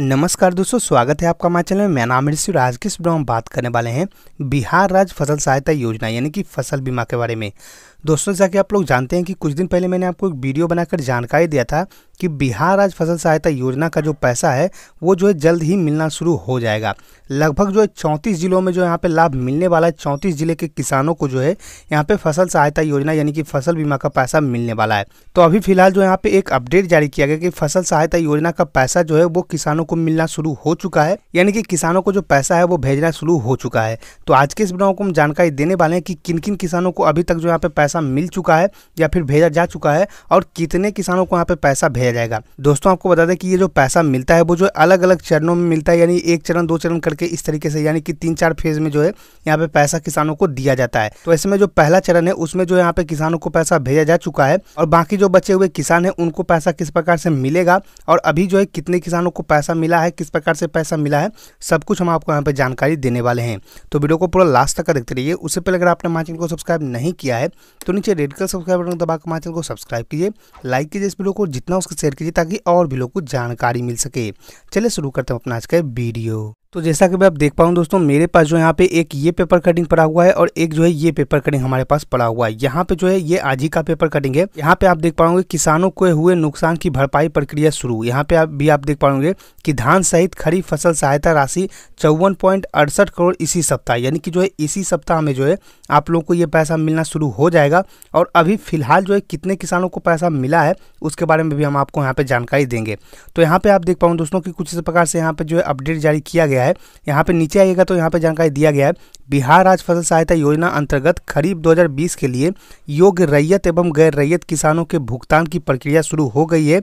नमस्कार दोस्तों स्वागत है आपका हमारे चैनल में मैं नाम ऋषि आज किस इस हम बात करने वाले हैं बिहार राज्य फसल सहायता योजना यानी कि फसल बीमा के बारे में दोस्तों जैसा कि आप लोग जानते हैं कि कुछ दिन पहले मैंने आपको एक वीडियो बनाकर जानकारी दिया था कि बिहार राज्य फसल सहायता योजना का जो पैसा है वो जो है जल्द ही मिलना शुरू हो जाएगा लगभग जो है चौंतीस जिलों में जो यहाँ पे लाभ मिलने वाला है चौंतीस जिले के किसानों को जो है यहाँ पे फसल सहायता योजना यानी कि फसल बीमा का पैसा मिलने वाला है तो अभी फिलहाल जो यहाँ पे एक अपडेट जारी किया गया कि फसल सहायता योजना का पैसा जो है वो किसानों को मिलना शुरू हो चुका है यानी कि किसानों को जो पैसा है वो भेजना शुरू हो चुका है तो आज के इस वीडियो को हम जानकारी देने वाले हैं कि किन किन किसानों को अभी तक जो यहाँ पे पैसा मिल चुका है या फिर भेजा जा चुका है और कितने किसानों को यहाँ पे पैसा भेजा जाएगा दोस्तों आपको बता दें कि ये जो पैसा मिलता है वो जो अलग अलग चरणों में मिलता है यानी एक चरण दो चरण करके इस तरीके से यानी कि तीन चार फेज में जो है यहाँ पे पैसा किसानों को दिया जाता है तो इसमें जो पहला चरण है उसमें जो यहाँ पे किसानों को पैसा भेजा जा चुका है और बाकी जो बचे हुए किसान है उनको पैसा किस प्रकार से मिलेगा और अभी जो है कितने किसानों को पैसा मिला है किस प्रकार से पैसा मिला है सब कुछ हम आपको यहाँ पर जानकारी देने वाले हैं तो वीडियो को पूरा लास्ट तक देखते रहिए उससे पहले अगर आपने हमारे को सब्सक्राइब नहीं किया है तो नीचे रेड कलर सब्सक्राइब बटन दबाकर हमारे चैनल को सब्सक्राइब कीजिए लाइक कीजिए इस वीडियो को जितना उसको शेयर कीजिए ताकि और भी लोग को जानकारी मिल सके चलिए शुरू करते हैं अपना आज का वीडियो तो जैसा कि मैं आप देख पाऊँ दोस्तों मेरे पास जो यहाँ पे एक ये पेपर कटिंग पड़ा हुआ है और एक जो है ये पेपर कटिंग हमारे पास पड़ा हुआ है यहाँ पे जो है ये आज ही का पेपर कटिंग है यहाँ पे आप देख पाओगे किसानों को हुए नुकसान की भरपाई प्रक्रिया शुरू यहाँ पे आप भी आप देख पाओगे कि धान सहित खरीफ फसल सहायता राशि चौवन करोड़ इसी सप्ताह यानी कि जो है इसी सप्ताह में जो है आप लोगों को ये पैसा मिलना शुरू हो जाएगा और अभी फिलहाल जो है कितने किसानों को पैसा मिला है उसके बारे में भी हम आपको यहाँ पे जानकारी देंगे तो यहाँ पे आप देख पाऊँ दोस्तों की कुछ इस प्रकार से यहाँ पे जो है अपडेट जारी किया गया गया है यहाँ पे नीचे आइएगा तो यहाँ पे जानकारी दिया गया है बिहार राज्य फसल सहायता योजना अंतर्गत खरीफ 2020 के लिए योग्य रैयत एवं गैर रैयत किसानों के भुगतान की प्रक्रिया शुरू हो गई है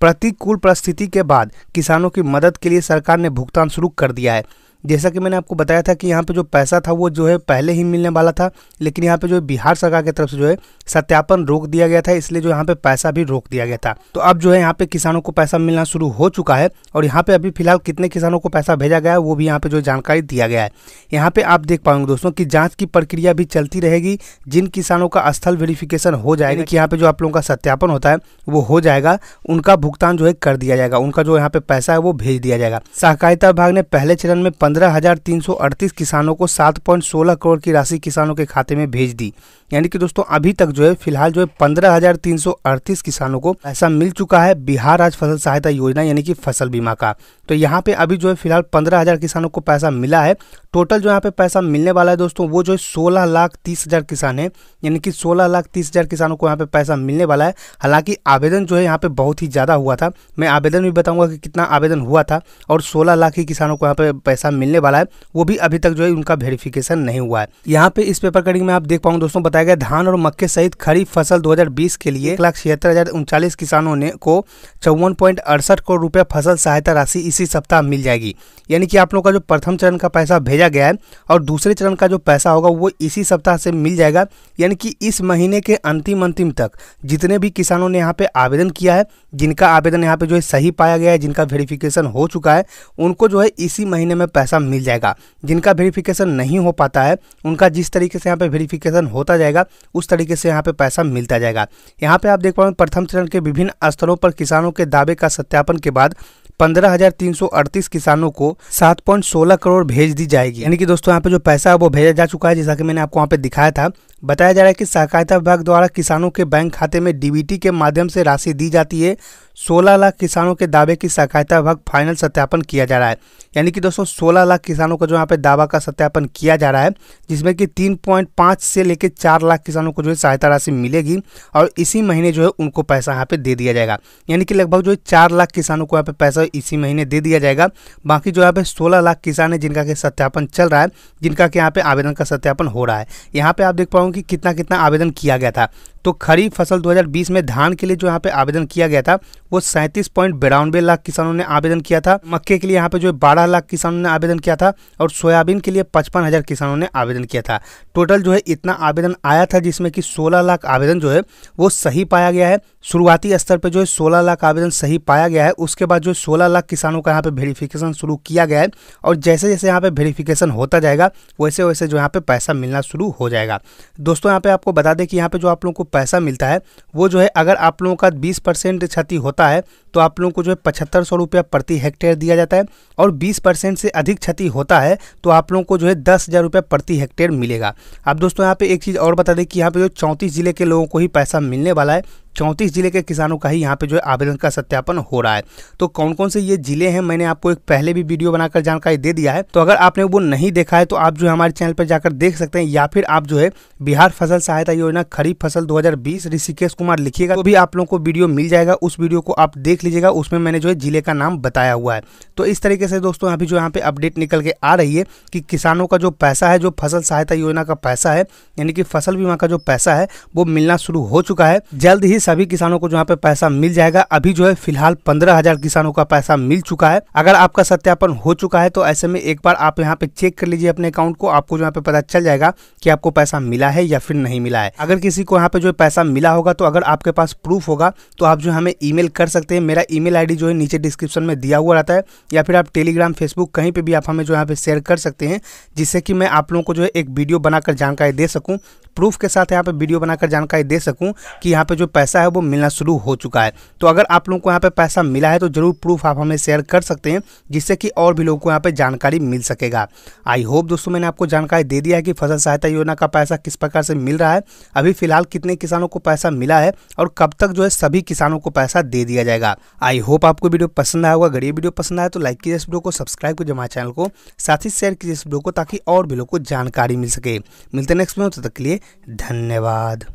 प्रतिकूल परिस्थिति के बाद किसानों की मदद के लिए सरकार ने भुगतान शुरू कर दिया है जैसा कि मैंने आपको बताया था कि यहाँ पे जो पैसा था वो जो है पहले ही मिलने वाला था लेकिन यहाँ पे जो बिहार सरकार की तरफ से जो है सत्यापन रोक दिया गया था इसलिए जो यहाँ पे पैसा भी रोक दिया गया था तो अब जो है यहाँ पे किसानों को पैसा मिलना शुरू हो चुका है और यहाँ पे अभी फिलहाल कितने किसानों को पैसा भेजा गया है वो भी यहाँ पे जो जानकारी दिया गया है यहाँ पे आप देख पाएंगे दोस्तों की जाँच की प्रक्रिया भी चलती रहेगी जिन किसानों का स्थल वेरिफिकेशन हो जाएगा कि यहाँ पे जो आप लोगों का सत्यापन होता है वो हो जाएगा उनका भुगतान जो है कर दिया जाएगा उनका जो यहाँ पे पैसा है वो भेज दिया जाएगा सहकारिता विभाग ने पहले चरण में 15,338 किसानों को 7.16 करोड़ की राशि किसानों के खाते में भेज दी यानी कि दोस्तों अभी तक जो है फिलहाल जो है पंद्रह किसानों को पैसा मिल चुका है बिहार राज्य फसल सहायता योजना यानी कि फसल बीमा का तो यहाँ पे अभी जो है फिलहाल पंद्रह हज़ार किसानों को पैसा मिला है टोटल जो यहाँ पे पैसा मिलने वाला है दोस्तों वो जो है सोलह लाख तीस हज़ार किसान है यानी कि सोलह लाख तीस हज़ार किसानों को यहाँ पे पैसा मिलने वाला है हालांकि आवेदन जो है यहाँ पे बहुत ही ज़्यादा हुआ था मैं आवेदन भी बताऊंगा कि कितना आवेदन हुआ था और सोलह लाख ही किसानों को यहाँ पे पैसा मिल मिलने वाला है वो भी अभी तक जो है उनका वेरिफिकेशन नहीं हुआ है यहाँ पे इस पेपर कटिंग में आप देख पाऊंगे दोस्तों बताया गया धान और मक्के सहित खरीफ फसल 2020 के लिए एक लाख छिहत्तर किसानों ने को चौवन करोड़ रुपये फसल सहायता राशि इसी सप्ताह मिल जाएगी यानी कि आप लोगों का जो प्रथम चरण का पैसा भेजा गया है और दूसरे चरण का जो पैसा होगा वो इसी सप्ताह से मिल जाएगा यानी कि इस महीने के अंतिम अंतिम तक जितने भी किसानों ने यहाँ पे आवेदन किया है जिनका आवेदन यहाँ पे जो है सही पाया गया है जिनका वेरिफिकेशन हो चुका है उनको जो है इसी महीने में पैसा पैसा मिल जाएगा जिनका वेरिफिकेशन नहीं हो पाता है उनका जिस तरीके से यहाँ पे वेरिफिकेशन होता जाएगा उस तरीके से यहाँ पे पैसा मिलता जाएगा यहाँ पे आप देख पाओ प्रथम चरण के विभिन्न स्तरों पर किसानों के दावे का सत्यापन के बाद 15,338 किसानों को 7.16 करोड़ भेज दी जाएगी यानी कि दोस्तों यहाँ पे जो पैसा है वो भेजा जा चुका है जैसा कि मैंने आपको वहाँ पे दिखाया था बताया जा रहा है कि सहकारिता विभाग द्वारा किसानों के बैंक खाते में डीबीटी के माध्यम से राशि दी जाती है सोलह लाख किसानों के दावे की सहायता विभाग फाइनल सत्यापन किया जा रहा है यानी कि दोस्तों सोलह लाख किसानों का जो यहाँ पे दावा का सत्यापन किया जा रहा है जिसमें कि तीन पॉइंट पाँच से लेकर चार लाख किसानों को जो है सहायता राशि मिलेगी और इसी महीने जो है उनको पैसा यहाँ पे दे दिया जाएगा यानी कि लगभग जो है चार लाख किसानों को यहाँ पे पैसा इसी महीने दे दिया जाएगा बाकी जो यहाँ पे सोलह लाख किसान है जिनका के सत्यापन चल रहा है जिनका के यहाँ पे आवेदन का सत्यापन हो रहा है यहाँ पे आप देख पाओगे कि कितना कितना आवेदन किया गया था तो खरीफ फसल 2020 में धान के लिए जो यहाँ पे आवेदन किया गया था वो सैंतीस पॉइंट बिरानवे लाख किसानों ने आवेदन किया था मक्के के लिए यहाँ पे जो है बारह लाख किसानों ने आवेदन किया था और सोयाबीन के लिए पचपन हज़ार किसानों ने आवेदन किया था टोटल जो है इतना आवेदन आया था जिसमें कि सोलह लाख आवेदन जो है वो सही पाया गया है शुरुआती स्तर पर जो है सोलह लाख आवेदन सही पाया गया है उसके बाद जो सोलह लाख किसानों का यहाँ पे वेरिफिकेशन शुरू किया गया है और जैसे जैसे यहाँ पे वेरिफिकेशन होता जाएगा वैसे वैसे जो यहाँ पे पैसा मिलना शुरू हो जाएगा दोस्तों यहाँ पे आपको बता दें कि यहाँ पे जो आप लोगों को पैसा मिलता है वो जो है अगर आप लोगों का बीस परसेंट क्षति होता है तो आप लोगों को जो है पचहत्तर सौ रुपया प्रति हेक्टेयर दिया जाता है और बीस परसेंट से अधिक क्षति होता है तो आप लोगों को जो है दस हज़ार रुपया प्रति हेक्टेयर मिलेगा अब दोस्तों यहाँ पे एक चीज़ और बता दें कि यहाँ पे जो चौंतीस ज़िले के लोगों को ही पैसा मिलने वाला है चौंतीस जिले के किसानों का ही यहाँ पे जो है आवेदन का सत्यापन हो रहा है तो कौन कौन से ये जिले हैं मैंने आपको एक पहले भी वीडियो बनाकर जानकारी दे दिया है तो अगर आपने वो नहीं देखा है तो आप जो है हमारे चैनल पर जाकर देख सकते हैं या फिर आप जो है बिहार फसल सहायता योजना खरीफ फसल 2020 ऋषिकेश कुमार लिखिएगा तो भी आप लोगों को वीडियो मिल जाएगा उस वीडियो को आप देख लीजिएगा उसमें मैंने जो है ज़िले का नाम बताया हुआ है तो इस तरीके से दोस्तों अभी जो यहाँ पे अपडेट निकल के आ रही है कि किसानों का जो पैसा है जो फसल सहायता योजना का पैसा है यानी कि फसल बीमा का जो पैसा है वो मिलना शुरू हो चुका है जल्द ही सभी किसानों को जो यहाँ पे पैसा मिल जाएगा अभी जो है फिलहाल पंद्रह किसानों का पैसा मिल चुका है अगर आपका सत्यापन हो चुका है तो ऐसे में एक बार आप यहाँ पे चेक कर लीजिए अपने अकाउंट को आपको जो यहाँ पे पता चल जाएगा कि आपको पैसा मिला है या फिर नहीं मिला है अगर किसी को यहाँ पे जो पैसा मिला होगा तो अगर आपके पास प्रूफ होगा तो आप जो हमें ईमेल कर सकते हैं मेरा ईमेल आईडी जो है नीचे डिस्क्रिप्शन में दिया हुआ रहता है या फिर आप टेलीग्राम फेसबुक कहीं पर भी आप हमें जो यहाँ पर शेयर कर सकते हैं जिससे कि मैं आप लोगों को जो है एक वीडियो बनाकर जानकारी दे सकूँ प्रूफ के साथ यहाँ पे वीडियो बनाकर जानकारी दे सकूँ कि यहाँ पे जो पैसा है वो मिलना शुरू हो चुका है तो अगर आप लोगों को यहाँ पे पैसा मिला है तो ज़रूर प्रूफ आप हमें शेयर कर सकते हैं जिससे कि और भी लोगों को यहाँ पे जानकारी मिल सकेगा आई होप दोस्तों मैंने आपको जानकारी दे दिया है कि फसल सहायता योजना का पैसा किस प्रकार से मिल रहा है अभी फिलहाल कितने किसानों को पैसा मिला है और कब तक जो है सभी किसानों को पैसा दे दिया जाएगा आई होप आपको वीडियो पसंद आया होगा अगर ये वीडियो पसंद आया तो लाइक कीजिए इस वीडियो को सब्सक्राइब कीजिए हमारे चैनल को साथ ही शेयर कीजिए इस वीडियो को ताकि और भी लोग को जानकारी मिल सके मिलते हैं नेक्स्ट वीडियो तब तक के लिए धन्यवाद